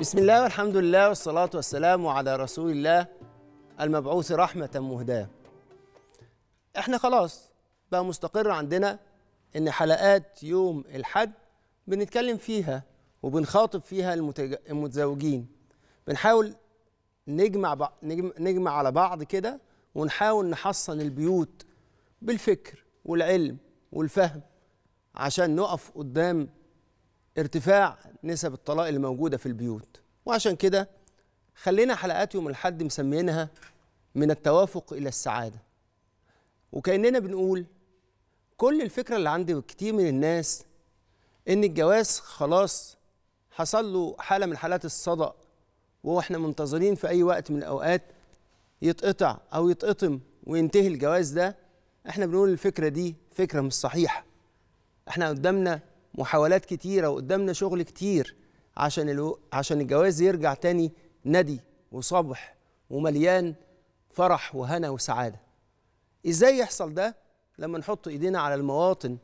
بسم الله والحمد لله والصلاة والسلام على رسول الله المبعوث رحمة مهداة احنا خلاص بقى مستقر عندنا ان حلقات يوم الحد بنتكلم فيها وبنخاطب فيها المتج... المتزوجين بنحاول نجمع ب... نجمع على بعض كده ونحاول نحصن البيوت بالفكر والعلم والفهم عشان نقف قدام ارتفاع نسب الطلاق اللي موجوده في البيوت وعشان كده خلينا حلقات يوم الحد مسمينها من التوافق الى السعاده وكاننا بنقول كل الفكره اللي عند كتير من الناس ان الجواز خلاص حصل له حاله من حالات الصدأ واحنا منتظرين في اي وقت من الاوقات يتقطع او يتقطم وينتهي الجواز ده احنا بنقول الفكره دي فكره مش صحيحه احنا قدامنا محاولات كتيره وقدامنا شغل كتير عشان الو... عشان الجواز يرجع تاني ندي وصبح ومليان فرح وهنا وسعاده ازاي يحصل ده لما نحط ايدينا على المواطن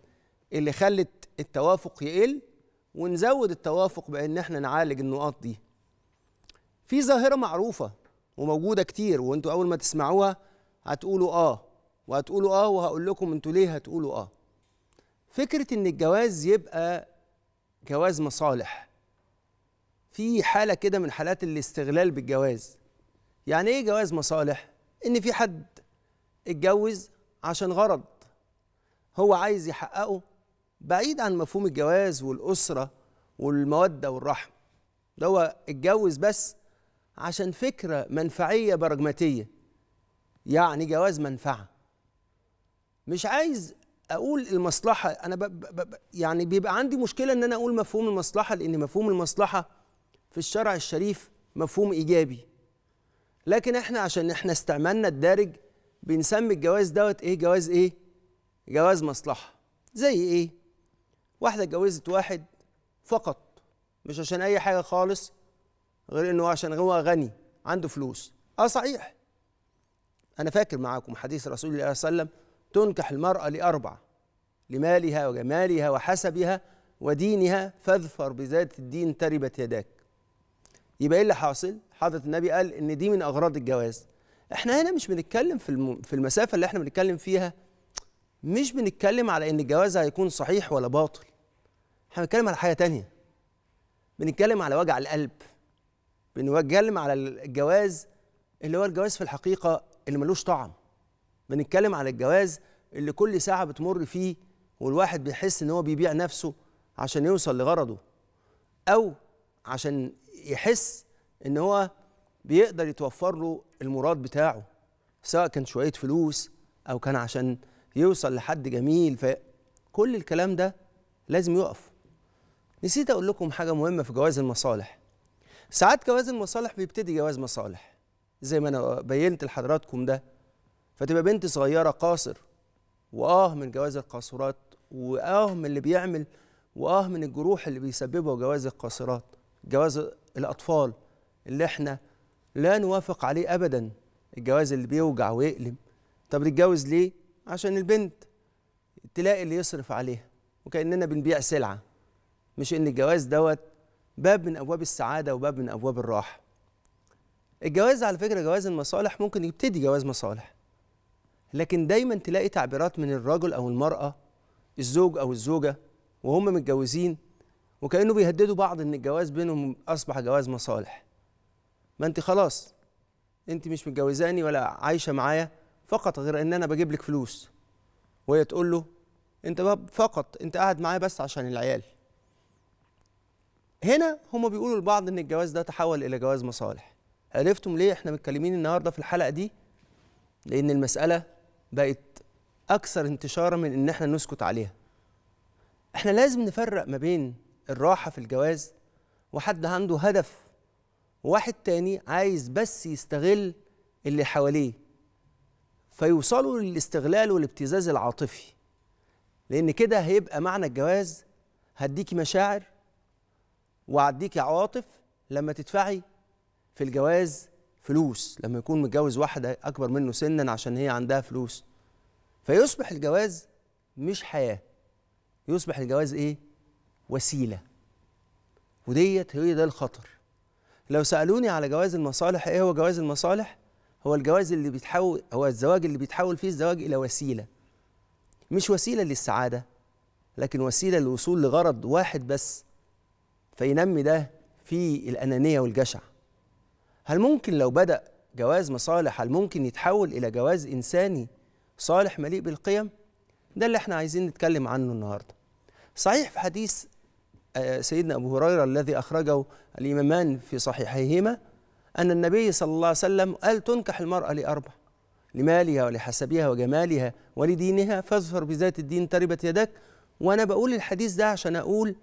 اللي خلت التوافق يقل ونزود التوافق بان احنا نعالج النقاط دي في ظاهره معروفه وموجوده كتير وانتوا اول ما تسمعوها هتقولوا اه وهتقولوا اه وهقول لكم انتوا ليه هتقولوا اه فكره ان الجواز يبقى جواز مصالح في حاله كده من حالات الاستغلال بالجواز يعني ايه جواز مصالح ان في حد اتجوز عشان غرض هو عايز يحققه بعيد عن مفهوم الجواز والاسره والموده والرحمه ده هو اتجوز بس عشان فكره منفعيه براجماتيه يعني جواز منفعه مش عايز اقول المصلحه انا ب... ب... ب... يعني بيبقى عندي مشكله ان انا اقول مفهوم المصلحه لان مفهوم المصلحه في الشرع الشريف مفهوم ايجابي لكن احنا عشان احنا استعملنا الدارج بنسمي الجواز دوت ايه جواز ايه جواز مصلحه زي ايه واحده اتجوزت واحد فقط مش عشان اي حاجه خالص غير انه عشان هو غني عنده فلوس اه صحيح انا فاكر معاكم حديث رسول الله صلى الله عليه وسلم تنكح المرأة لأربع لمالها وجمالها وحسبها ودينها فاظفر بذات الدين تربت يداك يبقى ايه اللي حاصل حضرة النبي قال ان دي من اغراض الجواز احنا هنا مش بنتكلم في في المسافه اللي احنا بنتكلم فيها مش بنتكلم على ان الجواز هيكون صحيح ولا باطل احنا بنتكلم على حاجه تانية بنتكلم على وجع القلب بنتكلم على الجواز اللي هو الجواز في الحقيقه اللي ملوش طعم بنتكلم على الجواز اللي كل ساعه بتمر فيه والواحد بيحس ان هو بيبيع نفسه عشان يوصل لغرضه او عشان يحس ان هو بيقدر يتوفر له المراد بتاعه سواء كان شويه فلوس او كان عشان يوصل لحد جميل فكل الكلام ده لازم يقف نسيت اقول لكم حاجه مهمه في جواز المصالح ساعات جواز المصالح بيبتدي جواز مصالح زي ما انا بينت لحضراتكم ده فتبقى بنت صغيره قاصر واه من جواز القاصرات واه من اللي بيعمل واه من الجروح اللي بيسببها جواز القاصرات جواز الاطفال اللي احنا لا نوافق عليه ابدا الجواز اللي بيوجع ويألم طب نتجوز ليه عشان البنت تلاقي اللي يصرف عليها وكاننا بنبيع سلعه مش ان الجواز دوت باب من ابواب السعاده وباب من ابواب الراحه الجواز على فكره جواز المصالح ممكن يبتدي جواز مصالح لكن دايما تلاقي تعبيرات من الرجل او المراه الزوج أو الزوجة وهم متجوزين وكأنه بيهددوا بعض إن الجواز بينهم أصبح جواز مصالح ما أنت خلاص أنت مش متجوزاني ولا عايشة معايا فقط غير إن أنا بجيب لك فلوس وهي تقول له أنت فقط أنت قاعد معايا بس عشان العيال هنا هم بيقولوا لبعض إن الجواز ده تحول إلى جواز مصالح عرفتم ليه احنا متكلمين النهارده في الحلقة دي؟ لأن المسألة بقت اكثر انتشارا من ان احنا نسكت عليها احنا لازم نفرق ما بين الراحه في الجواز وحد عنده هدف وواحد تاني عايز بس يستغل اللي حواليه فيوصلوا للاستغلال والابتزاز العاطفي لان كده هيبقى معنى الجواز هديكي مشاعر وهديكي عواطف لما تدفعي في الجواز فلوس لما يكون متجوز واحده اكبر منه سنا عشان هي عندها فلوس فيصبح الجواز مش حياه يصبح الجواز ايه وسيله وديت هي ده الخطر لو سالوني على جواز المصالح ايه هو جواز المصالح هو الجواز اللي بيتحول هو الزواج اللي بيتحول فيه الزواج الى وسيله مش وسيله للسعاده لكن وسيله للوصول لغرض واحد بس فينمي ده في الانانيه والجشع هل ممكن لو بدا جواز مصالح هل ممكن يتحول الى جواز انساني صالح مليء بالقيم ده اللي احنا عايزين نتكلم عنه النهارده صحيح في حديث آه، سيدنا أبو هريرة الذي أخرجه الإمامان في صحيحيهما أن النبي صلى الله عليه وسلم قال تنكح المرأة لأربع لمالها ولحسبها وجمالها ولدينها فاظفر بذات الدين تربت يدك وأنا بقول الحديث ده عشان أقول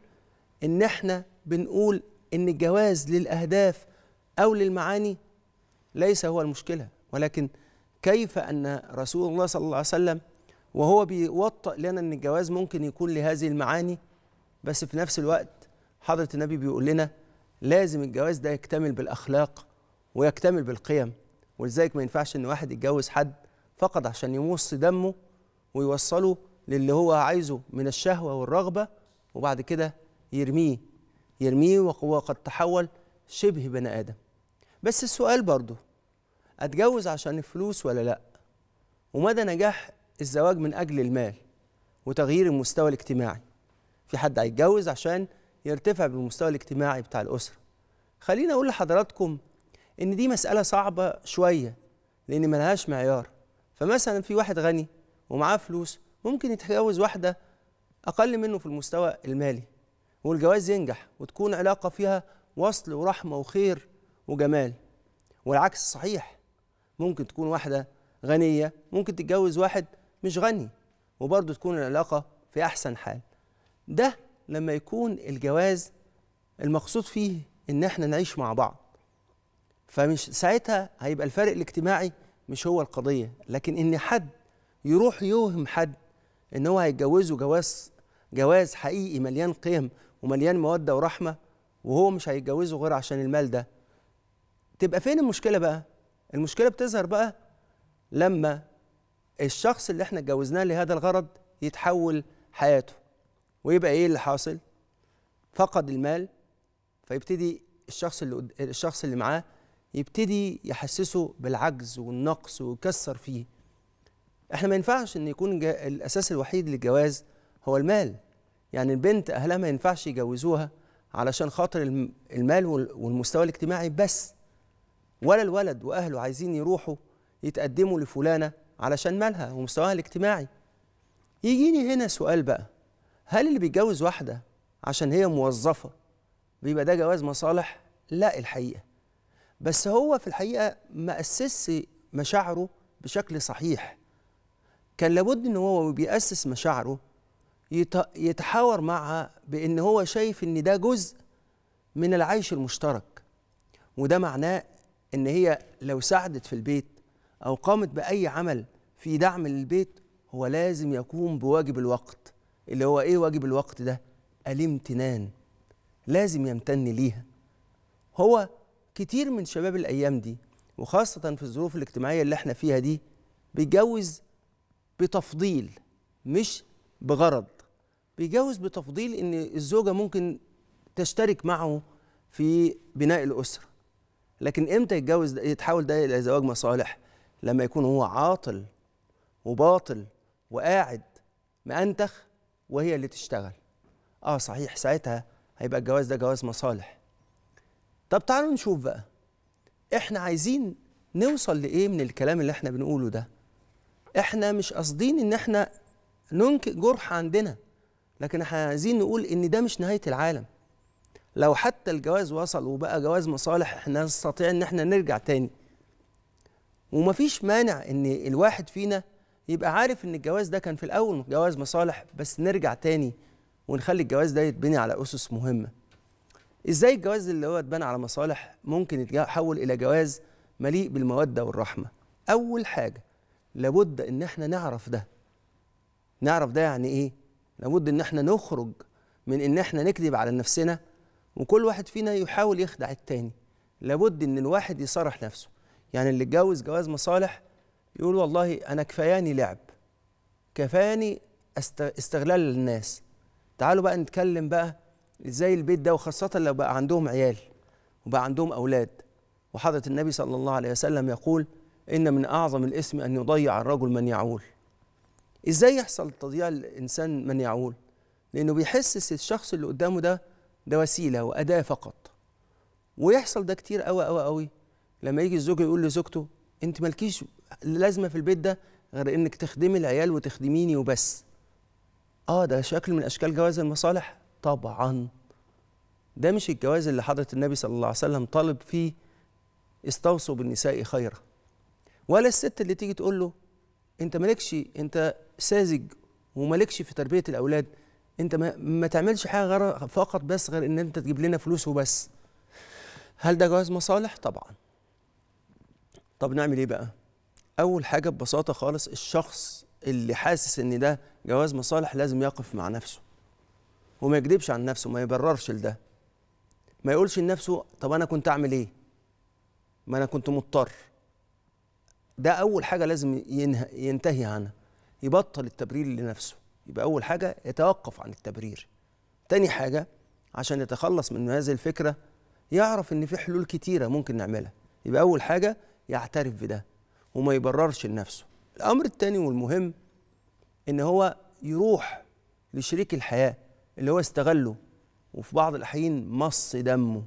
إن إحنا بنقول إن الجواز للأهداف أو للمعاني ليس هو المشكلة ولكن كيف أن رسول الله صلى الله عليه وسلم وهو بيوطئ لنا أن الجواز ممكن يكون لهذه المعاني بس في نفس الوقت حضرة النبي بيقول لنا لازم الجواز ده يكتمل بالأخلاق ويكتمل بالقيم ولذلك ما ينفعش ان واحد يتجوز حد فقط عشان يمص دمه ويوصله للي هو عايزه من الشهوه والرغبه وبعد كده يرميه يرميه وقد تحول شبه بني ادم بس السؤال برضه اتجوز عشان الفلوس ولا لا ومدى نجاح الزواج من اجل المال وتغيير المستوى الاجتماعي في حد هيتجوز عشان يرتفع بالمستوى الاجتماعي بتاع الاسره خليني اقول لحضراتكم ان دي مساله صعبه شويه لان ملهاش معيار فمثلا في واحد غني ومعاه فلوس ممكن يتجوز واحده اقل منه في المستوى المالي والجواز ينجح وتكون علاقه فيها وصل ورحمه وخير وجمال والعكس صحيح ممكن تكون واحدة غنية ممكن تتجوز واحد مش غني وبرضه تكون العلاقة في أحسن حال ده لما يكون الجواز المقصود فيه إن احنا نعيش مع بعض فمش ساعتها هيبقى الفرق الاجتماعي مش هو القضية لكن إن حد يروح يوهم حد إن هو هيتجوزه جواز جواز حقيقي مليان قيم ومليان مودة ورحمة وهو مش هيتجوزه غير عشان المال ده تبقى فين المشكلة بقى؟ المشكله بتظهر بقى لما الشخص اللي احنا اتجوزناه لهذا الغرض يتحول حياته ويبقى ايه اللي حاصل فقد المال فيبتدي الشخص اللي الشخص اللي معاه يبتدي يحسسه بالعجز والنقص ويكسر فيه احنا ما ينفعش ان يكون الاساس الوحيد للجواز هو المال يعني البنت اهلها ما ينفعش يجوزوها علشان خاطر المال والمستوى الاجتماعي بس ولا الولد واهله عايزين يروحوا يتقدموا لفلانه علشان مالها ومستواها الاجتماعي يجيني هنا سؤال بقى هل اللي بيتجوز واحده عشان هي موظفه بيبقى ده جواز مصالح لا الحقيقه بس هو في الحقيقه ما اسسش مشاعره بشكل صحيح كان لابد ان هو بيأسس مشاعره يتحاور معها بان هو شايف ان ده جزء من العيش المشترك وده معناه ان هي لو ساعدت في البيت او قامت باي عمل في دعم للبيت هو لازم يقوم بواجب الوقت اللي هو ايه واجب الوقت ده الامتنان لازم يمتن ليها هو كتير من شباب الايام دي وخاصه في الظروف الاجتماعيه اللي احنا فيها دي بيتجوز بتفضيل مش بغرض بيتجوز بتفضيل ان الزوجه ممكن تشترك معه في بناء الاسره لكن امتى يتجوز يتحول ده الى زواج مصالح لما يكون هو عاطل وباطل وقاعد مأنتخ وهي اللي تشتغل اه صحيح ساعتها هيبقى الجواز ده جواز مصالح طب تعالوا نشوف بقى احنا عايزين نوصل لايه من الكلام اللي احنا بنقوله ده احنا مش قاصدين ان احنا ننكر جرح عندنا لكن احنا عايزين نقول ان ده مش نهايه العالم لو حتى الجواز وصل وبقى جواز مصالح احنا نستطيع ان احنا نرجع تاني ومفيش مانع ان الواحد فينا يبقى عارف ان الجواز ده كان في الاول جواز مصالح بس نرجع تاني ونخلي الجواز ده يتبني على اسس مهمه ازاي الجواز اللي هو اتبنى على مصالح ممكن يتحول الى جواز مليء بالموده والرحمه اول حاجه لابد ان احنا نعرف ده نعرف ده يعني ايه لابد ان احنا نخرج من ان احنا نكذب على نفسنا وكل واحد فينا يحاول يخدع التاني لابد ان الواحد يصرح نفسه يعني اللي اتجوز جواز مصالح يقول والله انا كفاياني لعب كفاياني استغلال للناس تعالوا بقى نتكلم بقى ازاي البيت ده وخاصه لو بقى عندهم عيال وبقى عندهم اولاد وحضره النبي صلى الله عليه وسلم يقول ان من اعظم الاسم ان يضيع الرجل من يعول ازاي يحصل تضييع الانسان من يعول لانه بيحسس الشخص اللي قدامه ده ده وسيله واداه فقط ويحصل ده كتير قوي قوي قوي لما يجي الزوج يقول لزوجته انت مالكيش لازمه في البيت ده غير انك تخدمي العيال وتخدميني وبس اه ده شكل من اشكال جواز المصالح طبعا ده مش الجواز اللي حضره النبي صلى الله عليه وسلم طالب فيه استوصوا بالنساء خيرا ولا الست اللي تيجي تقول له انت مالكش انت ساذج ومالكش في تربيه الاولاد انت ما, ما تعملش حاجه غير فقط بس غير ان انت تجيب لنا فلوس وبس هل ده جواز مصالح طبعا طب نعمل ايه بقى اول حاجه ببساطه خالص الشخص اللي حاسس ان ده جواز مصالح لازم يقف مع نفسه وما يكذبش عن نفسه ما يبررش لده ما يقولش لنفسه طب انا كنت اعمل ايه ما انا كنت مضطر ده اول حاجه لازم ينتهي عنها يبطل التبرير لنفسه يبقى أول حاجة يتوقف عن التبرير تاني حاجة عشان يتخلص من هذه الفكرة يعرف إن في حلول كتيرة ممكن نعملها يبقى أول حاجة يعترف بده وما يبررش لنفسه الأمر التاني والمهم إن هو يروح لشريك الحياة اللي هو استغله وفي بعض الأحيان مص دمه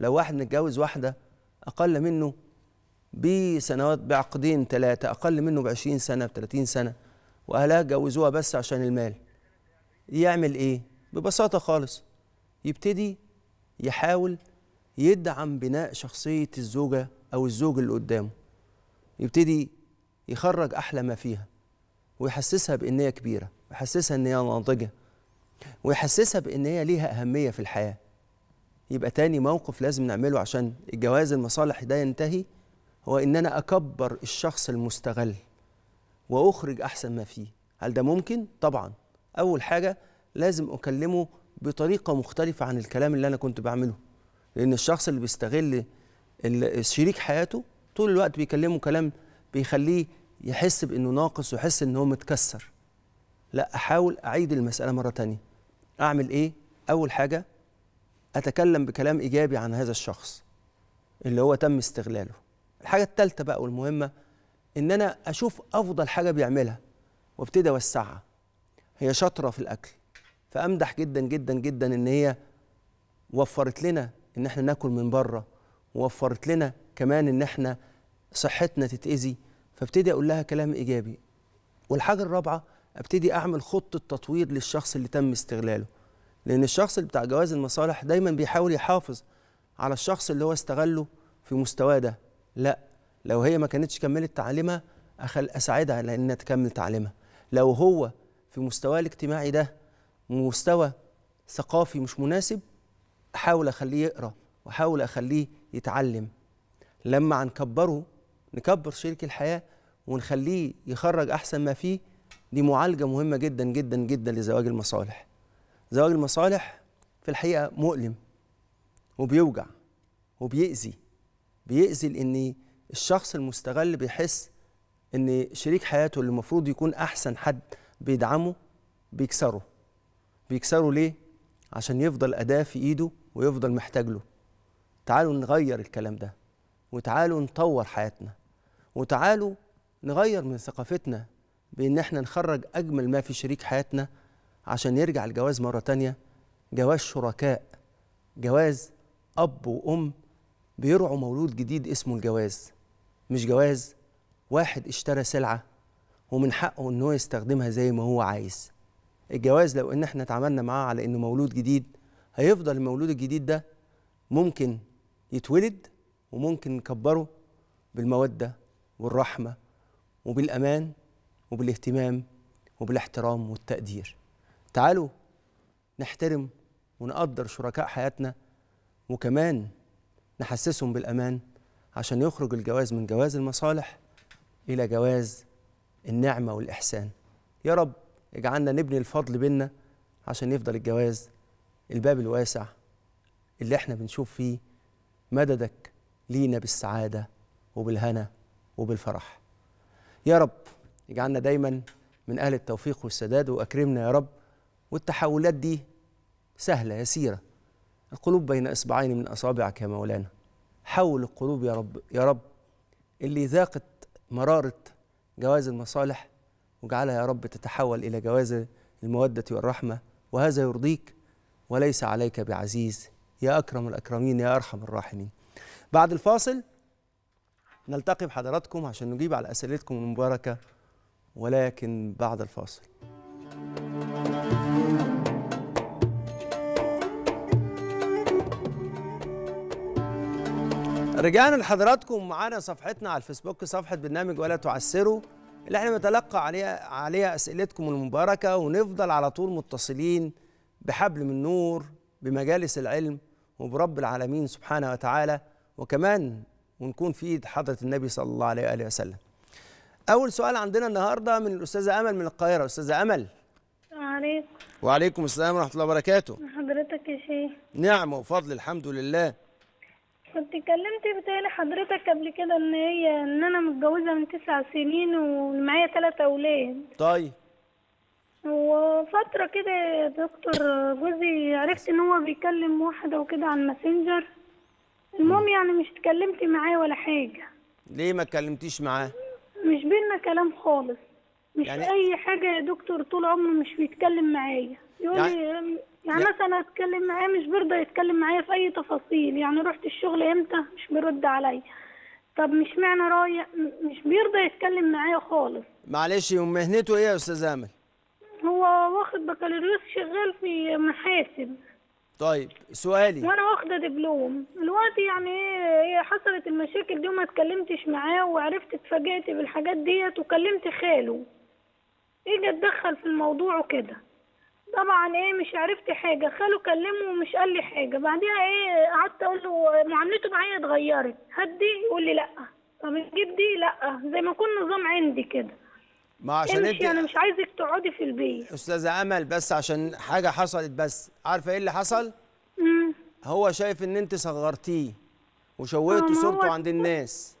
لو واحد متجوز واحدة أقل منه بسنوات بعقدين ثلاثة أقل منه بعشرين سنة بثلاثين سنة واهلها اتجوزوها بس عشان المال يعمل ايه ببساطه خالص يبتدي يحاول يدعم بناء شخصيه الزوجه او الزوج اللي قدامه يبتدي يخرج احلى ما فيها ويحسسها بان هي كبيره ويحسسها ان هي ناضجه ويحسسها بان هي ليها اهميه في الحياه يبقى تاني موقف لازم نعمله عشان الجواز المصالح ده ينتهي هو ان انا اكبر الشخص المستغل واخرج احسن ما فيه هل ده ممكن طبعا اول حاجه لازم اكلمه بطريقه مختلفه عن الكلام اللي انا كنت بعمله لان الشخص اللي بيستغل شريك حياته طول الوقت بيكلمه كلام بيخليه يحس بانه ناقص ويحس ان هو متكسر لا احاول اعيد المساله مره تانية اعمل ايه اول حاجه اتكلم بكلام ايجابي عن هذا الشخص اللي هو تم استغلاله الحاجه الثالثه بقى والمهمه ان انا اشوف افضل حاجه بيعملها وابتدي اوسعها هي شاطره في الاكل فامدح جدا جدا جدا ان هي وفرت لنا ان احنا ناكل من بره ووفرت لنا كمان ان احنا صحتنا تتاذي فابتدي اقول لها كلام ايجابي والحاجه الرابعه ابتدي اعمل خطه تطوير للشخص اللي تم استغلاله لان الشخص اللي بتاع جواز المصالح دايما بيحاول يحافظ على الشخص اللي هو استغله في مستواه ده لا لو هي ما كانتش كملت تعليمها أخل أساعدها لأنها تكمل تعليمها لو هو في مستواه الاجتماعي ده مستوى ثقافي مش مناسب أحاول أخليه يقرأ وأحاول أخليه يتعلم لما هنكبره نكبر شريك الحياة ونخليه يخرج أحسن ما فيه دي معالجة مهمة جدا جدا جدا لزواج المصالح زواج المصالح في الحقيقة مؤلم وبيوجع وبيأذي بيأذي لأن الشخص المستغل بيحس ان شريك حياته اللي المفروض يكون احسن حد بيدعمه بيكسره بيكسره ليه عشان يفضل اداه في ايده ويفضل محتاج له تعالوا نغير الكلام ده وتعالوا نطور حياتنا وتعالوا نغير من ثقافتنا بان احنا نخرج اجمل ما في شريك حياتنا عشان يرجع الجواز مره تانية جواز شركاء جواز اب وام بيرعوا مولود جديد اسمه الجواز مش جواز واحد اشترى سلعة ومن حقه ان هو يستخدمها زي ما هو عايز الجواز لو ان احنا اتعاملنا معاه على انه مولود جديد هيفضل المولود الجديد ده ممكن يتولد وممكن نكبره بالمودة والرحمة وبالأمان وبالاهتمام وبالاحترام والتقدير تعالوا نحترم ونقدر شركاء حياتنا وكمان نحسسهم بالأمان عشان يخرج الجواز من جواز المصالح إلى جواز النعمة والإحسان يا رب اجعلنا نبني الفضل بينا عشان يفضل الجواز الباب الواسع اللي احنا بنشوف فيه مددك لينا بالسعادة وبالهنا وبالفرح يا رب اجعلنا دايما من أهل التوفيق والسداد وأكرمنا يا رب والتحولات دي سهلة يسيرة القلوب بين إصبعين من أصابعك يا مولانا حول القلوب يا رب يا رب اللي ذاقت مرارة جواز المصالح واجعلها يا رب تتحول إلى جواز المودة والرحمة وهذا يرضيك وليس عليك بعزيز يا أكرم الأكرمين يا أرحم الراحمين بعد الفاصل نلتقي بحضراتكم عشان نجيب على أسئلتكم المباركة ولكن بعد الفاصل رجعنا لحضراتكم معانا صفحتنا على الفيسبوك صفحة برنامج ولا تعسروا اللي احنا بنتلقى عليها عليها أسئلتكم المباركة ونفضل على طول متصلين بحبل من نور بمجالس العلم وبرب العالمين سبحانه وتعالى وكمان ونكون في ايد حضرة النبي صلى الله عليه وآله وسلم. أول سؤال عندنا النهاردة من الأستاذة أمل من القاهرة، أستاذة أمل. عليكم. وعليكم السلام ورحمة الله وبركاته. حضرتك يا شيخ. نعمة وفضل الحمد لله. كنت اتكلمت بتهيألي حضرتك قبل كده ان هي ان انا متجوزه من تسع سنين ومعايا ثلاث اولاد طيب وفتره كده يا دكتور جوزي عرفت ان هو بيكلم واحده وكده على الماسنجر المهم يعني مش اتكلمت معاه ولا حاجه ليه ما اتكلمتيش معاه مش بينا كلام خالص مش يعني... اي حاجه يا دكتور طول عمره مش بيتكلم معايا يقول يعني لي يعني... يعني لا. مثلا اتكلم معاه مش بيرضى يتكلم معايا في اي تفاصيل يعني رحت الشغل امتى مش بيرد عليا طب مش معنى رايح مش بيرضى يتكلم معايا خالص معلش ومهنته ايه يا استاذ امل هو واخد بكالوريوس شغال في محاسب طيب سؤالي وانا واخده دبلوم الوقت يعني ايه حصلت المشاكل دي وما اتكلمتش معاه وعرفت اتفاجئت بالحاجات ديت وكلمت خاله اجى إيه اتدخل في الموضوع وكده طبعا ايه مش عرفت حاجه خاله كلمه ومش قال لي حاجه بعديها ايه قعدت اقول له معاملته معايا اتغيرت هات دي يقول لي لا طب تجيب دي لا زي ما يكون نظام عندي كده ما عشان انت انا مش عايزك تقعدي في البيت استاذه امل بس عشان حاجه حصلت بس عارفه ايه اللي حصل امم هو شايف ان انت صغرتيه وشوهتي آه، صورته عند الناس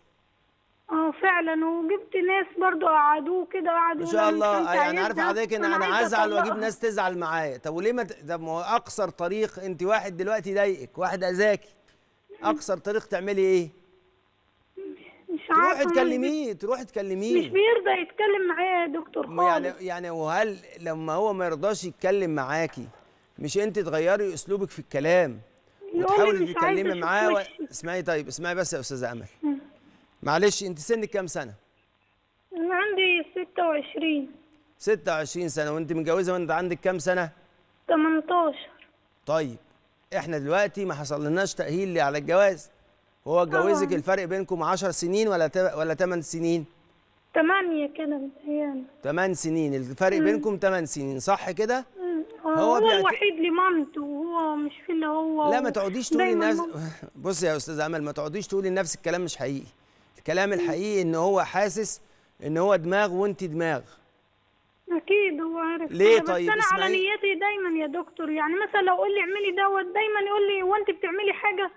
اه فعلا وجبت ناس برضو قعدوه كده وقعدوا ان شاء الله انا يعني عارف حضرتك ان انا هزعل واجيب ناس تزعل معايا طب وليه ما طب ما هو اقصر طريق انت واحد دلوقتي ضايقك واحد اذاكي اقصر طريق تعملي ايه؟ مش عارفه تروحي يعني تكلميه تروحي تكلميه مش بيرضى يتكلم معايا يا دكتور يعني- خالص يعني يعني وهل لما هو ما يرضاش يتكلم معاكي مش انت تغيري اسلوبك في الكلام وتحاولي تتكلمي معاه و... اسمعي طيب اسمعي بس يا استاذه امل معلش انت سنك كام سنه انا عندي 26 26 سنه وانت متجوزه وانت عندك كام سنه 18 طيب احنا دلوقتي ما حصلناش تاهيل على الجواز هو اتجوزك الفرق بينكم 10 سنين ولا ولا 8 سنين 8 كده يعني 8 سنين الفرق بينكم 8 سنين صح كده هو, هو بيعت... الوحيد لمامته وهو مش في اللي هو لا ما تقعديش تقولي الناس بصي يا استاذ امل ما تقعديش تقولي لنفسك الكلام مش حقيقي الكلام الحقيقي ان هو حاسس ان هو دماغ وانت دماغ اكيد هو عارف ليه بس طيب بس انا اسمعي. على نيتي دايما يا دكتور يعني مثلا لو قول لي اعملي دوت دايما يقول لي وانت بتعملي حاجه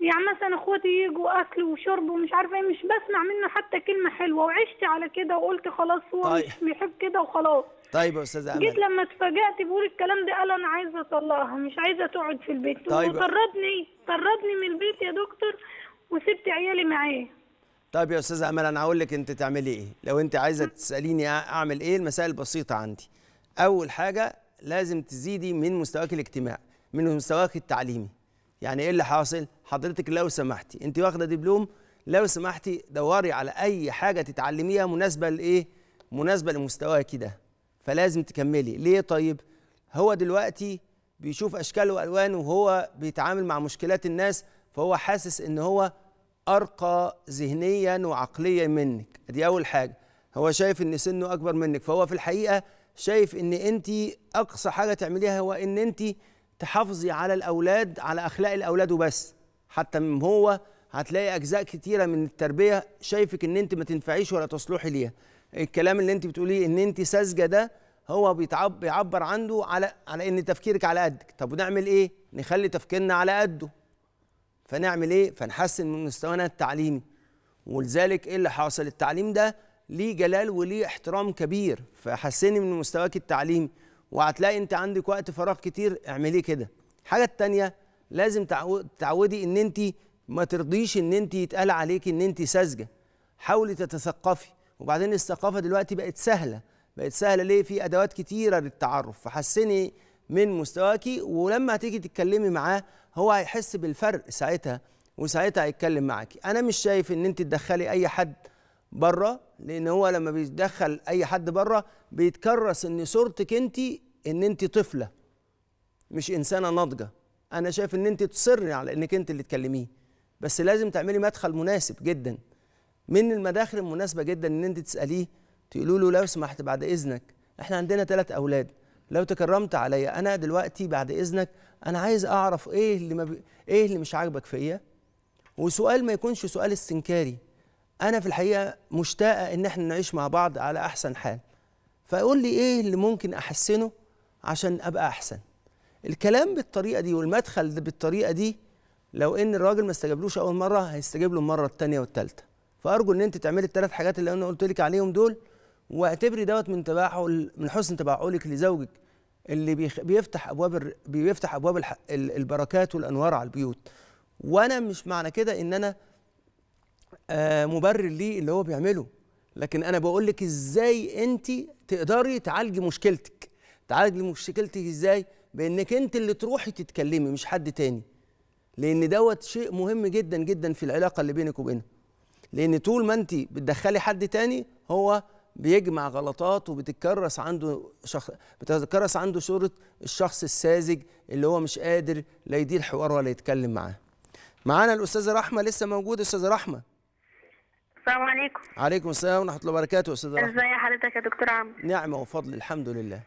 يعني مثلا اخواتي يجوا اكل وشرب ومش عارفه ايه مش بسمع منه حتى كلمه حلوه وعشت على كده وقلت خلاص هو طيب. مش بيحب كده وخلاص طيب يا استاذه امل جيت لما اتفاجئت بقول الكلام ده قال انا عايزه اطلقها مش عايزه تقعد في البيت طيب وطردني طردني من البيت يا دكتور وسبت عيالي معاه طيب يا استاذ امل انا هقول لك انت تعملي ايه لو انت عايزه تساليني اعمل ايه المسائل بسيطه عندي اول حاجه لازم تزيدي من مستواك الاجتماعي من مستواك التعليمي يعني ايه اللي حاصل حضرتك لو سمحتي انت واخده دبلوم لو سمحتي دوري على اي حاجه تتعلميها مناسبه لايه مناسبه لمستواك ده فلازم تكملي ليه طيب هو دلوقتي بيشوف اشكال والوان وهو بيتعامل مع مشكلات الناس فهو حاسس ان هو ارقى ذهنيا وعقليا منك دي اول حاجه هو شايف ان سنه اكبر منك فهو في الحقيقه شايف ان انت اقصى حاجه تعمليها هو ان انت تحافظي على الاولاد على اخلاق الاولاد وبس حتى من هو هتلاقي اجزاء كتيره من التربيه شايفك ان انت ما تنفعيش ولا تصلحي ليها الكلام اللي انت بتقوليه ان انت ساذجه ده هو بيتعب بيعبر عنده على على ان تفكيرك على قدك طب ونعمل ايه نخلي تفكيرنا على قده فنعمل ايه فنحسن من مستوانا التعليمي ولذلك ايه اللي حاصل التعليم ده ليه جلال وليه احترام كبير فحسني من مستواك التعليمي وهتلاقي انت عندك وقت فراغ كتير اعمليه كده الحاجه التانية لازم تعودي ان انت ما ترضيش ان انت يتقال عليك ان انت ساذجه حاولي تتثقفي وبعدين الثقافه دلوقتي بقت سهله بقت سهله ليه في ادوات كتيره للتعرف فحسني من مستواكي ولما هتيجي تتكلمي معاه هو هيحس بالفرق ساعتها وساعتها هيتكلم معاكي انا مش شايف ان انت تدخلي اي حد بره لان هو لما بيدخل اي حد بره بيتكرس ان صورتك انت ان انت طفله مش انسانه ناضجه انا شايف ان انت تصري على انك انت اللي تكلميه بس لازم تعملي مدخل مناسب جدا من المداخل المناسبه جدا ان انت تساليه تقولوا له لو سمحت بعد اذنك احنا عندنا ثلاث اولاد لو تكرمت عليا انا دلوقتي بعد اذنك انا عايز اعرف ايه اللي ما ب... ايه اللي مش عاجبك فيا وسؤال ما يكونش سؤال استنكاري انا في الحقيقه مشتاقه ان احنا نعيش مع بعض على احسن حال فقول لي ايه اللي ممكن احسنه عشان ابقى احسن الكلام بالطريقه دي والمدخل بالطريقه دي لو ان الراجل ما استجابلوش اول مره هيستجيب له المره الثانيه والثالثه فارجو ان انت تعملي الثلاث حاجات اللي انا قلت لك عليهم دول واعتبري دوت من تباعه من حسن تباعلك لزوجك اللي بيفتح ابواب بيفتح ابواب البركات والانوار على البيوت وانا مش معنى كده ان انا آه، مبرر ليه اللي هو بيعمله لكن انا بقول لك ازاي انت تقدري تعالجي مشكلتك تعالجي مشكلتك ازاي بانك انت اللي تروحي تتكلمي مش حد تاني لان دوت شيء مهم جدا جدا في العلاقه اللي بينك وبينه لان طول ما انت بتدخلي حد تاني هو بيجمع غلطات وبتتكرس عنده شخص بتتكرس عنده صوره الشخص الساذج اللي هو مش قادر لا يدير حوار ولا يتكلم معاه. معانا الاستاذه رحمه لسه موجوده استاذه رحمه. السلام عليكم. عليكم السلام ورحمه الله وبركاته استاذه رحمه. ازي حضرتك يا دكتور عمرو؟ نعمه وفضل الحمد لله.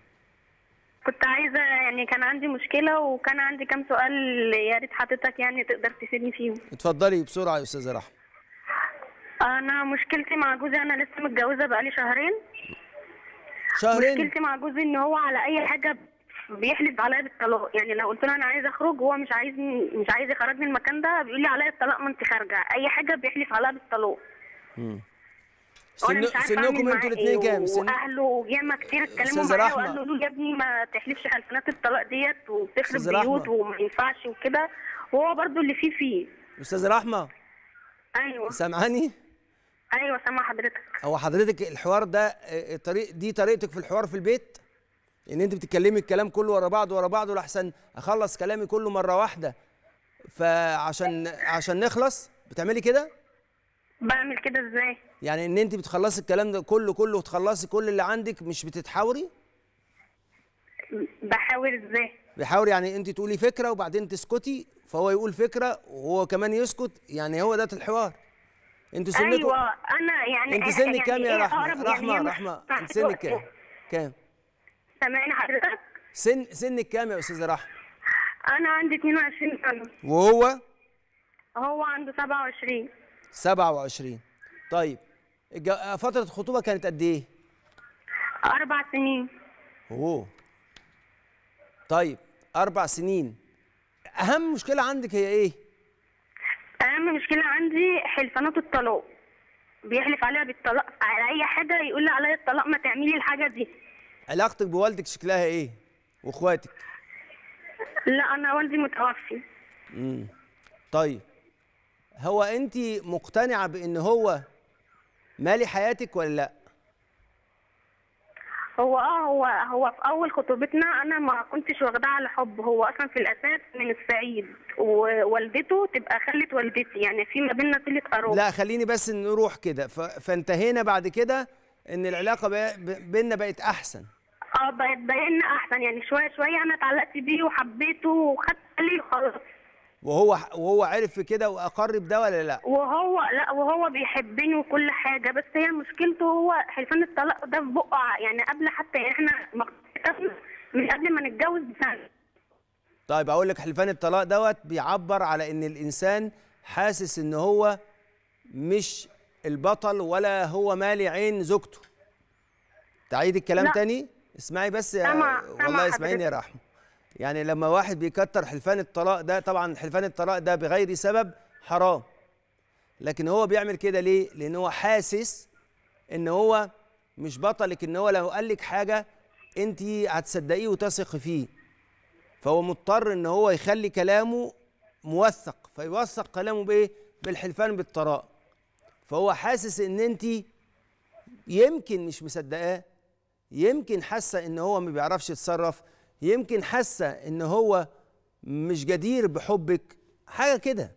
كنت عايزه يعني كان عندي مشكله وكان عندي كام سؤال يا ريت حضرتك يعني تقدر تفيدني فيهم. اتفضلي بسرعه يا استاذه رحمه. انا مشكلتي مع جوزي انا لسه متجوزه بقالي شهرين شهرين مشكلتي مع جوزي ان هو على اي حاجه بيحلف عليا بالطلاق يعني لو قلت له انا عايز اخرج هو مش عايز مش عايز يخرجني المكان ده بيقول لي عليا الطلاق ما انت خارجه اي حاجه بيحلف عليها بالطلاق سن... سنكم انتوا إيه، الاثنين كام؟ سن... واهله وياما كتير اتكلموا معايا وقالوا له يا ابني ما تحلفش حلفانات الطلاق ديت وبتخرب بيوت وما ينفعش وكده وهو برضو اللي فيه فيه استاذه رحمه ايوه سامعاني؟ ايوه سامع حضرتك هو حضرتك الحوار ده آه، الطريق دي طريقتك في الحوار في البيت ان انت بتتكلمي الكلام كله ورا بعض ورا بعض لاحسن اخلص كلامي كله مره واحده فعشان عشان نخلص بتعملي كده بعمل كده ازاي يعني ان انت بتخلصي الكلام ده كله كله وتخلصي كل اللي عندك مش بتتحاوري بحاول ازاي بيحاول يعني انت تقولي فكره وبعدين تسكتي فهو يقول فكره وهو كمان يسكت يعني هو ده الحوار انت سنك ايوه انا يعني انت سنك يعني كام يا إيه، رحمه رحمه رحمه انت سنك كام كام سامعني حضرتك سن سنك كام يا استاذه رحمه انا عندي 22 سنه وهو هو عنده 27 27 طيب فتره الخطوبه كانت قد ايه اربع سنين اوه طيب اربع سنين اهم مشكله عندك هي ايه اهم مشكله عندي حلفانات الطلاق بيحلف عليها بالطلاق على اي حاجه يقول لي عليا الطلاق ما تعملي الحاجه دي علاقتك بوالدك شكلها ايه واخواتك لا انا والدي متوفي امم طيب هو انت مقتنعه بان هو مالي حياتك ولا لا هو اه هو هو في اول خطوبتنا انا ما كنتش واخداه على حب هو اصلا في الاساس من الصعيد ووالدته تبقى خلت والدتي يعني في ما بيننا صله قرابه لا خليني بس نروح كده فانتهينا بعد كده ان العلاقه بينا بقت احسن اه بقت بينا احسن يعني شويه شويه انا اتعلقت بيه وحبيته وخدت لي وخلاص وهو وهو عرف في كده واقر بده ولا لا وهو لا وهو بيحبني وكل حاجه بس هي مشكلته هو حلفان الطلاق ده في بقه يعني قبل حتى احنا من قبل ما نتجوز بسنه طيب اقول لك حلفان الطلاق دوت بيعبر على ان الانسان حاسس ان هو مش البطل ولا هو مالي عين زوجته تعيد الكلام لا. تاني اسمعي بس يا والله اسمعيني يا رحمه يعني لما واحد بيكتر حلفان الطلاق ده طبعا حلفان الطلاق ده بغير سبب حرام لكن هو بيعمل كده ليه لان هو حاسس ان هو مش بطلك ان هو لو قال لك حاجه انت هتصدقيه وتثقي فيه فهو مضطر ان هو يخلي كلامه موثق فيوثق كلامه بايه بالحلفان بالطلاق فهو حاسس ان انت يمكن مش مصدقاه يمكن حاسه ان هو ما بيعرفش يتصرف يمكن حاسه ان هو مش جدير بحبك حاجه كده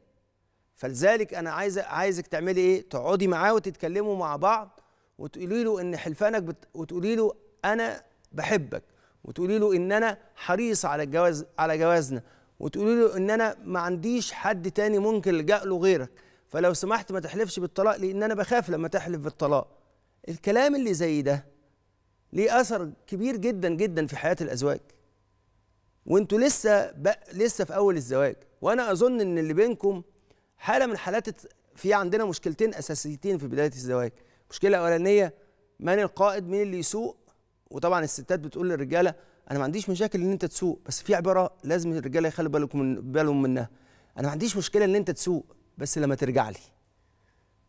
فلذلك انا عايز عايزك تعملي ايه تقعدي معاه وتتكلموا مع بعض وتقولي له ان حلفانك بت... وتقولي له انا بحبك وتقولي له ان انا حريص على الجواز على جوازنا وتقولي له ان انا ما عنديش حد تاني ممكن الجا له غيرك فلو سمحت ما تحلفش بالطلاق لان انا بخاف لما تحلف بالطلاق الكلام اللي زي ده ليه اثر كبير جدا جدا في حياه الازواج وانتوا لسه بق... لسه في اول الزواج وانا اظن ان اللي بينكم حاله من حالات في عندنا مشكلتين اساسيتين في بدايه الزواج مشكله اولانيه من القائد مين اللي يسوق وطبعا الستات بتقول للرجاله انا ما عنديش مشاكل ان انت تسوق بس في عباره لازم الرجاله يخلوا بالكم من بالهم منها انا ما عنديش مشكله ان انت تسوق بس لما ترجع لي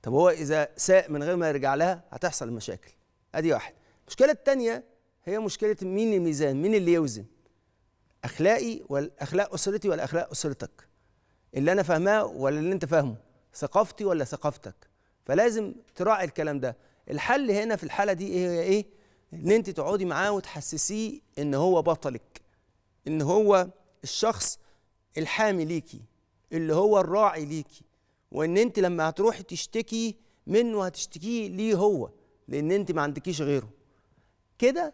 طب هو اذا ساق من غير ما يرجع لها هتحصل المشاكل ادي واحد المشكله الثانيه هي مشكله مين الميزان مين اللي يوزن اخلاقي والاخلاق اسرتي ولا اخلاق اسرتك اللي انا فاهماه ولا اللي انت فاهمه ثقافتي ولا ثقافتك فلازم تراعي الكلام ده الحل هنا في الحاله دي ايه ايه ان انت تقعدي معاه وتحسسيه ان هو بطلك ان هو الشخص الحامي ليكي اللي هو الراعي ليكي وان انت لما هتروحي تشتكي منه هتشتكيه ليه هو لان انت ما عندكيش غيره كده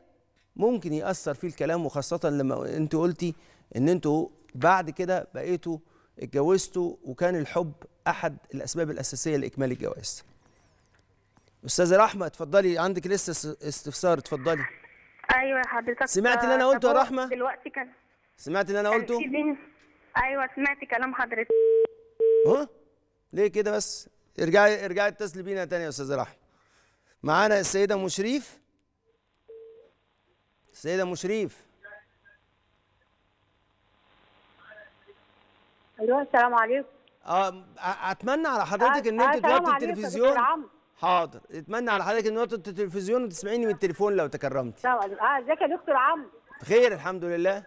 ممكن ياثر فيه الكلام وخاصه لما انت قلتي ان انتوا بعد كده بقيتوا اتجوزتوا وكان الحب احد الاسباب الاساسيه لاكمال الجواز استاذه رحمه اتفضلي عندك لسه استفسار اتفضلي ايوه حضرتك سمعت اللي انا قلته يا رحمه دلوقتي كان سمعت اللي انا قلته ايوه سمعت كلام حضرتك ها ليه كده بس ارجعي ارجعي اتصلي بينا تاني يا استاذه رحمه معانا السيده مشريف السيدة مشريف شريف ايوه السلام عليكم اه اتمنى على حضرتك ان آه، انت توطي التلفزيون حاضر اتمنى على حضرتك ان انت توطي التلفزيون وتسمعيني من التليفون لو تكرمتي اه ازيك يا دكتور عمرو بخير الحمد لله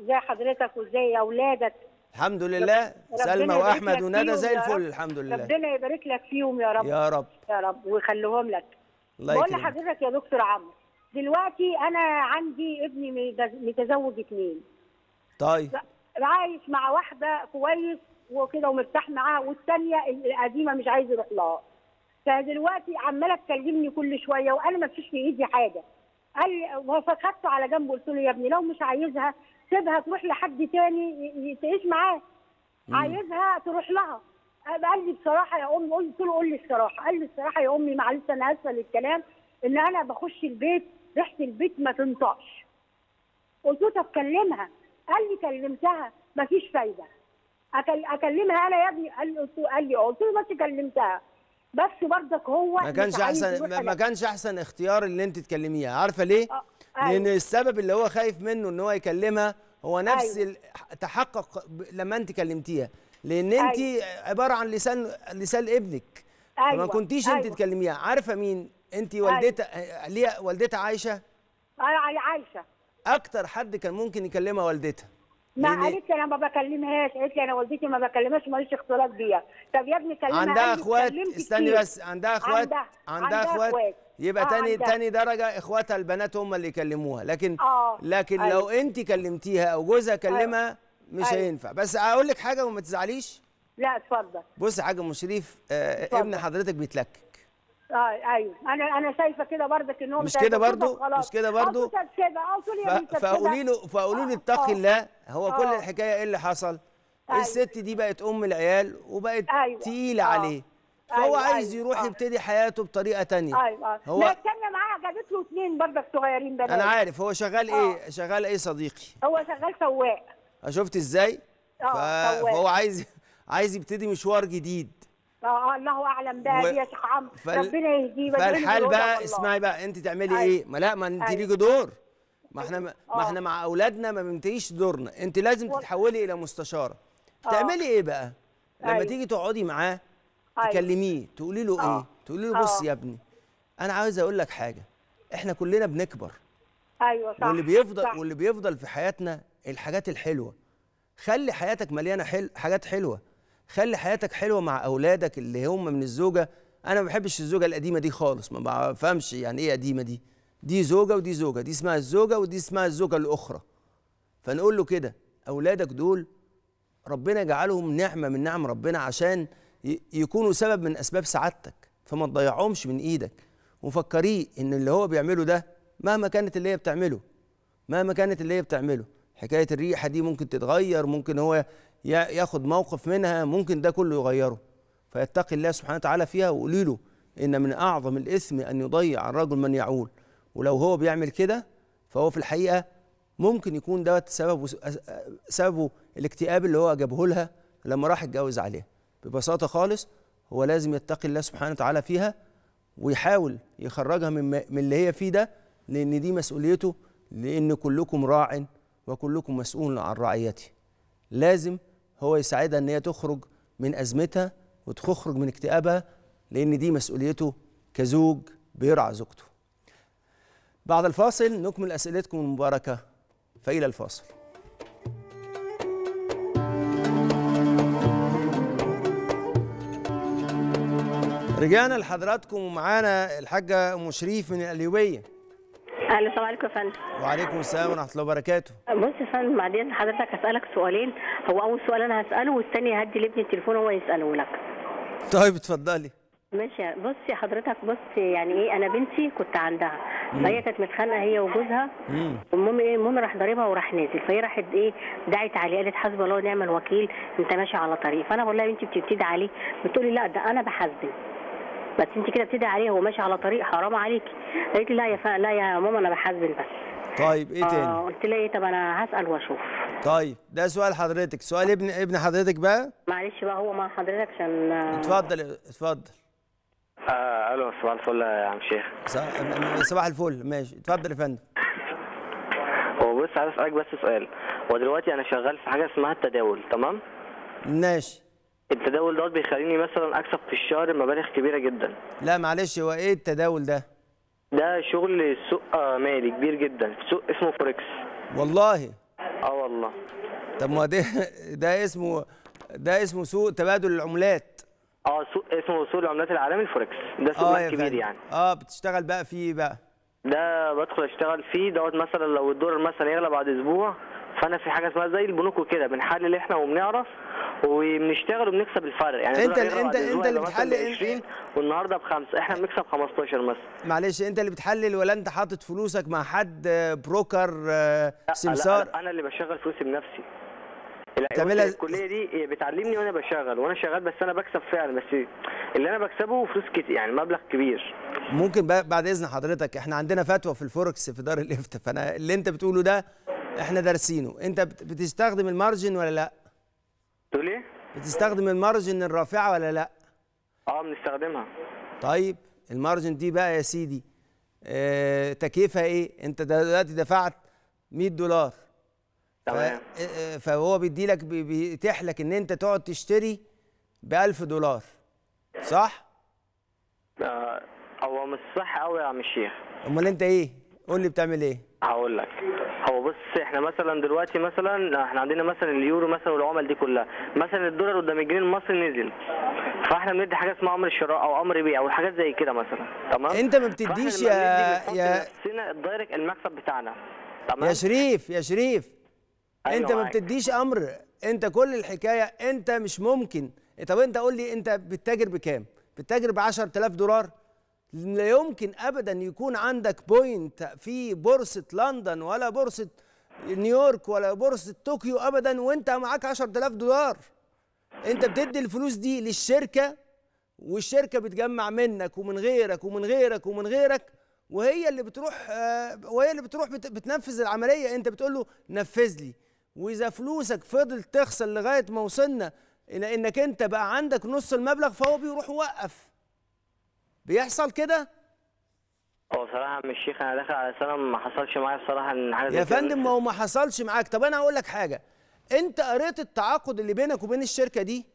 ازي حضرتك وازي اولادك الحمد لله سلمى واحمد وندى زي الفل الحمد لله ربنا يبارك لك فيهم يا رب يا رب يا رب ويخليهم لك الله يكرمك بقول لحضرتك يا دكتور عمرو دلوقتي انا عندي ابني متزوج اثنين طيب عايش مع واحده كويس وكده ومرتاح معاها والثانيه القديمه مش عايز يروح لها فدلوقتي عماله تكلمني كل شويه وانا ما فيش في ايدي حاجه قال فخدته على جنب قلت له يا ابني لو مش عايزها سيبها تروح لحد تاني تعيش معاه عايزها تروح لها قال لي بصراحه يا امي قلت له قول لي الصراحه قال لي الصراحه يا امي معلش انا اسفه للكلام ان انا بخش البيت ريحه البيت ما تنطقش قلت له طب كلمها قال لي كلمتها مفيش فايده اكلمها انا يا ابني قال لي قال لي قلت له بس كلمتها بس برضك هو ما كانش احسن ما كانش احسن اختيار اللي انت تكلميها عارفه ليه؟ آه. لان أيوه. السبب اللي هو خايف منه ان هو يكلمها هو نفس أيوه. تحقق لما انت كلمتيها لان انت أيوه. عباره عن لسان لسان ابنك أيوة. ما كنتيش أيوة. انت تكلميها عارفه مين انت أيوة. والدتها ليها والدتها عايشه اه عايشه اكتر حد كان ممكن يكلمها والدتها ما قالت لي انا ما بكلمهاش قالت لي انا والدتي ما بكلمهاش ماليش اختلاط بيها طب يا ابني كلمها عندها اخوات استني كتير. بس عندها اخوات عندها, عندها اخوات يبقى آه تاني عندها. تاني درجه اخواتها البنات هم اللي يكلموها لكن آه. لكن آه. لو انت كلمتيها او جوزها كلمها آه. مش آه. هينفع بس اقول لك حاجه وما تزعليش لا اتفضل بص يا حاجه ام شريف آه اتفضل. ابن حضرتك بيتلك آه، ايوه انا انا شايفه كده بردك ان هو مش كده برضه مش كده برضه فقولي له فقولي له آه، اتقي آه. الله هو كل الحكايه ايه اللي حصل؟ أيوه. الست دي بقت ام العيال وبقت أيوه. تقيله عليه فهو أيوة عايز أيوة. يروح يبتدي حياته بطريقه ثانيه ايوه هو لا اتكلم معاه جابت له اثنين برضك صغيرين بنات انا عارف هو شغال أوه. ايه شغال ايه صديقي هو شغال سواق شفت ازاي اه فهو عايز عايز يبتدي مشوار جديد آه الله اعلم بقى و... شيخ عمرو فال... ربنا يهديه فالحال بقى اسمعي بقى انت تعملي أي. أيوه. ايه ما لا ما انت ليكي أيوه. دور ما احنا ما آه. احنا مع اولادنا ما بنتهيش دورنا انت لازم و... تتحولي الى مستشاره آه. تعملي ايه بقى لما أي. أيوه. تيجي تقعدي معاه تكلميه تقولي له ايه آه. تقولي له بص يا ابني انا عاوز اقول لك حاجه احنا كلنا بنكبر ايوه صح واللي بيفضل صح. واللي بيفضل في حياتنا الحاجات الحلوه خلي حياتك مليانه حل... حاجات حلوه خلي حياتك حلوه مع اولادك اللي هم من الزوجه انا ما بحبش الزوجه القديمه دي خالص ما بفهمش يعني ايه قديمه دي دي زوجه ودي زوجه دي اسمها الزوجه ودي اسمها الزوجه الاخرى فنقول له كده اولادك دول ربنا يجعلهم نعمه من نعم ربنا عشان يكونوا سبب من اسباب سعادتك فما تضيعهمش من ايدك وفكريه ان اللي هو بيعمله ده مهما كانت اللي هي بتعمله مهما كانت اللي هي بتعمله حكايه الريحه دي ممكن تتغير ممكن هو ياخد موقف منها ممكن ده كله يغيره فيتقي الله سبحانه وتعالى فيها وقولي له ان من اعظم الاثم ان يضيع الرجل من يعول ولو هو بيعمل كده فهو في الحقيقه ممكن يكون دوت سببه سببه الاكتئاب اللي هو جابه لها لما راح اتجوز عليها ببساطه خالص هو لازم يتقي الله سبحانه وتعالى فيها ويحاول يخرجها من من اللي هي فيه ده لان دي مسؤوليته لان كلكم راع وكلكم مسؤول عن رعيته لازم هو يساعدها ان هي تخرج من ازمتها وتخرج من اكتئابها لان دي مسؤوليته كزوج بيرعى زوجته بعد الفاصل نكمل اسئلتكم المباركه فالى الفاصل رجعنا لحضراتكم ومعانا الحاجه ام شريف من الاليويه اهلا السلام عليكم يا فندم وعليكم السلام ورحمه الله وبركاته بص يا فندم بعد اذن حضرتك هسالك سؤالين هو اول سؤال انا هساله والثاني هدي لابني التليفون هو يساله لك طيب اتفضلي ماشي بصي حضرتك بص يعني ايه انا بنتي كنت عندها فهي كانت متخانقه هي وجوزها المهم ايه المهم راح ضاربها وراح نازل فهي راحت ايه دعت عليه قالت حسب الله ونعم الوكيل انت ماشي على طريق فانا بقول لها يا بنتي بتبتدي عليه بتقولي لا ده انا بحزن بس انت كده بتدعي عليه هو ماشي على طريق حرام عليك قالت لي لا يا ف... لا يا ماما انا بحزن بس طيب ايه تاني؟ آه قلت لها ايه طب انا هسال واشوف طيب ده سؤال حضرتك سؤال ابن ابن حضرتك بقى معلش بقى هو مع حضرتك عشان آه، اتفضل اتفضل آه الو صباح الفل يا عم شيخ صباح الفل ماشي اتفضل يا فندم هو بص عايز اسالك بس سؤال هو دلوقتي انا شغال في حاجه اسمها التداول تمام ماشي التداول دوت بيخليني مثلا اكسب في الشهر مبالغ كبيره جدا لا معلش هو ايه التداول ده ده شغل سوق آه، مالي كبير جدا سوق اسمه فوركس والله اه والله طب ما ده ده اسمه ده اسمه سوق تبادل العملات اه سوق اسمه سوق العملات العالمي الفوركس ده سوق آه كبير يعني اه بتشتغل بقى فيه بقى ده بدخل اشتغل فيه دوت مثلا لو الدولار مثلا يغلى بعد اسبوع فانا في حاجه اسمها زي البنوك وكده بنحلل احنا وبنعرف وبنشتغل وبنكسب الفرق يعني انت اللي انت انت اللي بتحلل 20 والنهارده بخمسه احنا بنكسب 15 مثلا معلش انت اللي بتحلل ولا انت حاطط فلوسك مع حد آه، بروكر آه، سمسار انا اللي بشغل فلوسي بنفسي بتعملها الكليه دي بتعلمني وانا بشغل وانا شغال بس انا بكسب فعلا بس اللي انا بكسبه فلوس كتير يعني مبلغ كبير ممكن بعد اذن حضرتك احنا عندنا فتوى في الفوركس في دار الافتاء فانا اللي انت بتقوله ده احنا دارسينه انت بتستخدم المارجن ولا لا تقول ايه؟ بتستخدم المارجن الرافعه ولا لا؟ اه بنستخدمها طيب المارجن دي بقى يا سيدي آه تكييفها ايه؟ انت دلوقتي دفعت 100 دولار تمام آه، آه، فهو بيدي لك بيتيح لك ان انت تقعد تشتري ب 1000 دولار صح؟ آه، هو مش صح قوي يا عم الشيخ امال انت ايه؟ قول لي بتعمل ايه؟ هقول لك هو بص احنا مثلا دلوقتي مثلا احنا عندنا مثلا اليورو مثلا والعمل دي كلها مثلا الدولار قدام الجنيه المصري نزل فاحنا بندي حاجه اسمها امر شراء او امر بيع او حاجات زي كده مثلا تمام انت ما بتديش يا يا الدايركت المكسب بتاعنا تمام يا شريف يا شريف أيوة انت ما بتديش امر انت كل الحكايه انت مش ممكن طب انت قول لي انت بتتاجر بكام بتتاجر ب 10000 دولار لا يمكن ابدا يكون عندك بوينت في بورصه لندن ولا بورصه نيويورك ولا بورصه طوكيو ابدا وانت معاك 10000 دولار انت بتدي الفلوس دي للشركه والشركه بتجمع منك ومن غيرك ومن غيرك ومن غيرك وهي اللي بتروح آه، وهي اللي بتروح بتنفذ العمليه انت بتقول له نفذ لي واذا فلوسك فضلت تخسر لغايه ما وصلنا الى انك انت بقى عندك نص المبلغ فهو بيروح يوقف بيحصل كده هو صراحه مش الشيخ انا داخل على سنه ما حصلش معايا بصراحه ان حاجه يا فندم ما هو ما حصلش معاك طب انا هقول لك حاجه انت قريت التعاقد اللي بينك وبين الشركه دي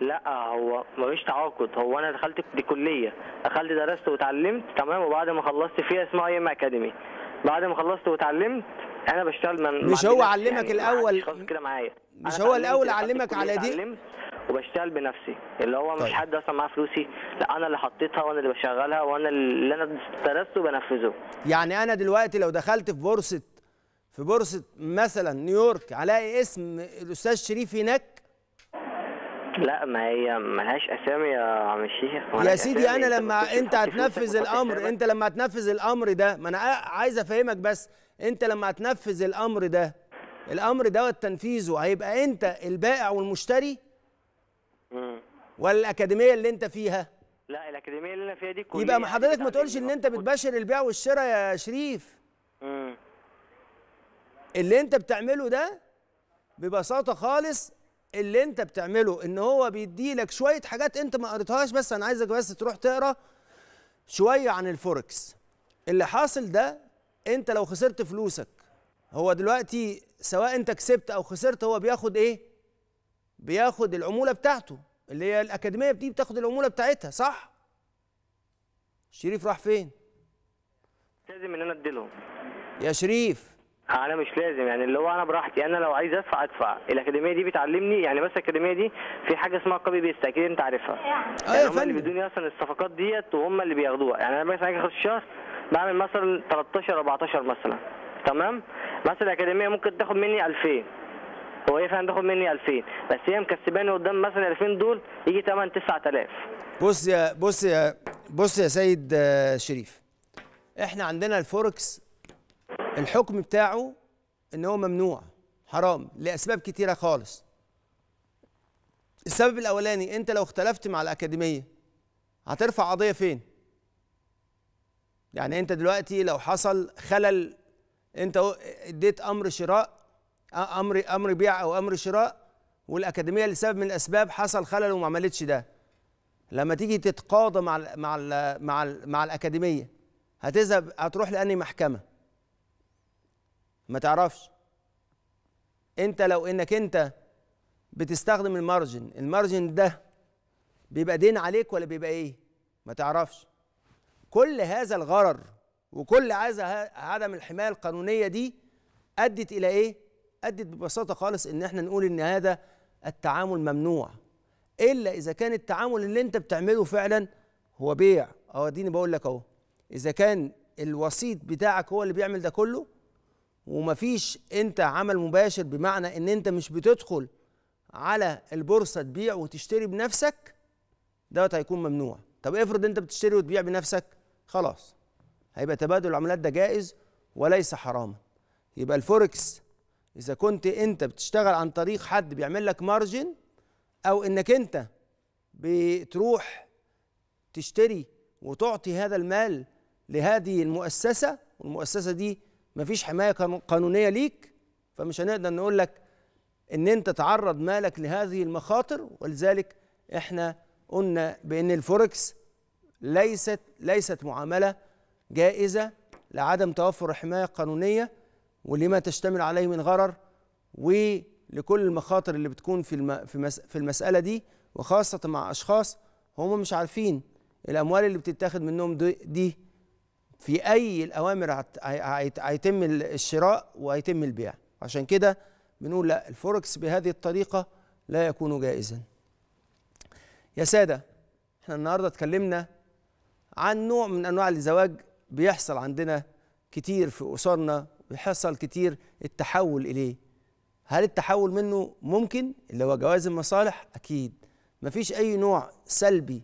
لا هو مفيش تعاقد هو انا دخلت دي كليه دخلت درست وتعلمت تمام وبعد ما خلصت فيها اسمها اي ام اكاديمي بعد ما خلصت وتعلمت انا بشتغل من مش هو يعني علمك يعني الاول كده معايا مش هو الاول علمك على دي وبشتغل بنفسي اللي هو طيب. مش حد اصلا معاه فلوسي لا انا اللي حطيتها وانا اللي بشغلها وانا اللي انا درسته بنفذه يعني انا دلوقتي لو دخلت في بورصه في بورصه مثلا نيويورك الاقي اسم الاستاذ شريف هناك لا ما هي ملهاش اسامي يا عم الشيخ يا سيدي انا لما انت هتنفذ الامر انت لما هتنفذ الامر ده ما انا عايز افهمك بس انت لما هتنفذ الامر ده الامر دوت تنفيذه هيبقى انت البائع والمشتري ولا الاكاديميه اللي انت فيها لا الاكاديميه اللي انا فيها دي كليه يبقى ما حضرتك ما تقولش ان انت بتباشر البيع والشراء يا شريف امم اللي انت بتعمله ده ببساطه خالص اللي انت بتعمله ان هو بيدي لك شويه حاجات انت ما قريتهاش بس انا عايزك بس تروح تقرا شويه عن الفوركس اللي حاصل ده انت لو خسرت فلوسك هو دلوقتي سواء انت كسبت او خسرت هو بياخد ايه بياخد العموله بتاعته اللي هي الاكاديميه دي بتاخد العموله بتاعتها صح شريف راح فين لازم ان انا اديلهم يا شريف انا مش لازم يعني اللي هو انا براحتي انا لو عايز ادفع ادفع الاكاديميه دي بتعلمني يعني بس الاكاديميه دي في حاجه اسمها كوبي بيست اكيد انت عارفها آه، يعني هم اللي بيدوني اصلا الصفقات ديت وهم اللي بياخدوها يعني انا مثلا اجي اخد الشهر بعمل مثلا 13 14 مثلا تمام مثلا الاكاديميه ممكن تاخد مني 2000 هو فعلا بياخد مني 2000 بس هي مكسباني قدام مثلا 2000 دول يجي 8 9000 بص يا بص يا بص يا سيد آه، شريف احنا عندنا الفوركس الحكم بتاعه ان هو ممنوع حرام لاسباب كتيره خالص السبب الاولاني انت لو اختلفت مع الاكاديميه هترفع قضيه فين يعني انت دلوقتي لو حصل خلل انت اديت امر شراء امر امر بيع او امر شراء والاكاديميه لسبب من الاسباب حصل خلل وما عملتش ده لما تيجي تتقاضى مع الـ مع الـ مع الـ مع الاكاديميه هتذهب هتروح لاني محكمه ما تعرفش انت لو انك انت بتستخدم المارجن المارجن ده بيبقى دين عليك ولا بيبقى ايه ما تعرفش كل هذا الغرر وكل هذا عدم الحمايه القانونيه دي ادت الى ايه أدت ببساطة خالص إن إحنا نقول إن هذا التعامل ممنوع إلا إذا كان التعامل اللي أنت بتعمله فعلا هو بيع أهو أديني بقول لك أهو إذا كان الوسيط بتاعك هو اللي بيعمل ده كله ومفيش أنت عمل مباشر بمعنى إن أنت مش بتدخل على البورصة تبيع وتشتري بنفسك دوت هيكون ممنوع طب افرض أنت بتشتري وتبيع بنفسك خلاص هيبقى تبادل العملات ده جائز وليس حراما يبقى الفوركس اذا كنت انت بتشتغل عن طريق حد بيعمل لك مارجن او انك انت بتروح تشتري وتعطي هذا المال لهذه المؤسسه والمؤسسه دي مفيش حمايه قانونيه ليك فمش هنقدر نقول لك ان انت تعرض مالك لهذه المخاطر ولذلك احنا قلنا بان الفوركس ليست ليست معامله جائزه لعدم توفر حمايه قانونيه ولما تشتمل عليه من غرر ولكل المخاطر اللي بتكون في في المساله دي وخاصه مع اشخاص هم مش عارفين الاموال اللي بتتاخد منهم دي في اي الاوامر هيتم الشراء وهيتم البيع عشان كده بنقول لا الفوركس بهذه الطريقه لا يكون جائزا يا ساده احنا النهارده اتكلمنا عن نوع من انواع الزواج بيحصل عندنا كتير في اسرنا بيحصل كتير التحول إليه هل التحول منه ممكن اللي هو جواز المصالح أكيد مفيش أي نوع سلبي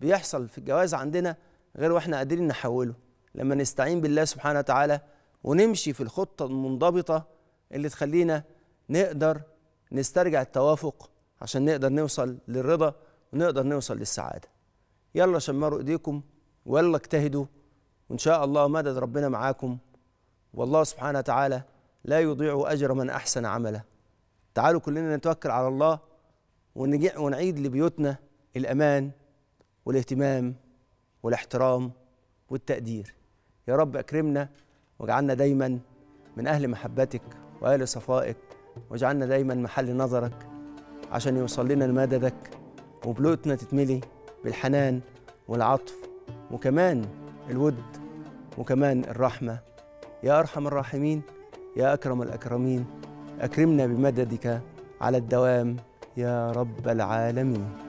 بيحصل في الجواز عندنا غير واحنا قادرين نحوله لما نستعين بالله سبحانه وتعالى ونمشي في الخطة المنضبطة اللي تخلينا نقدر نسترجع التوافق عشان نقدر نوصل للرضا ونقدر نوصل للسعادة يلا شمروا ايديكم ويلا اجتهدوا وان شاء الله مدد ربنا معاكم والله سبحانه وتعالى لا يضيع أجر من أحسن عمله تعالوا كلنا نتوكل على الله ونعيد لبيوتنا الأمان والاهتمام والاحترام والتقدير يا رب أكرمنا واجعلنا دايما من أهل محبتك وأهل صفائك واجعلنا دايما محل نظرك عشان يوصل لنا لمددك وبلوتنا تتملي بالحنان والعطف وكمان الود وكمان الرحمه يا أرحم الراحمين يا أكرم الأكرمين أكرمنا بمددك على الدوام يا رب العالمين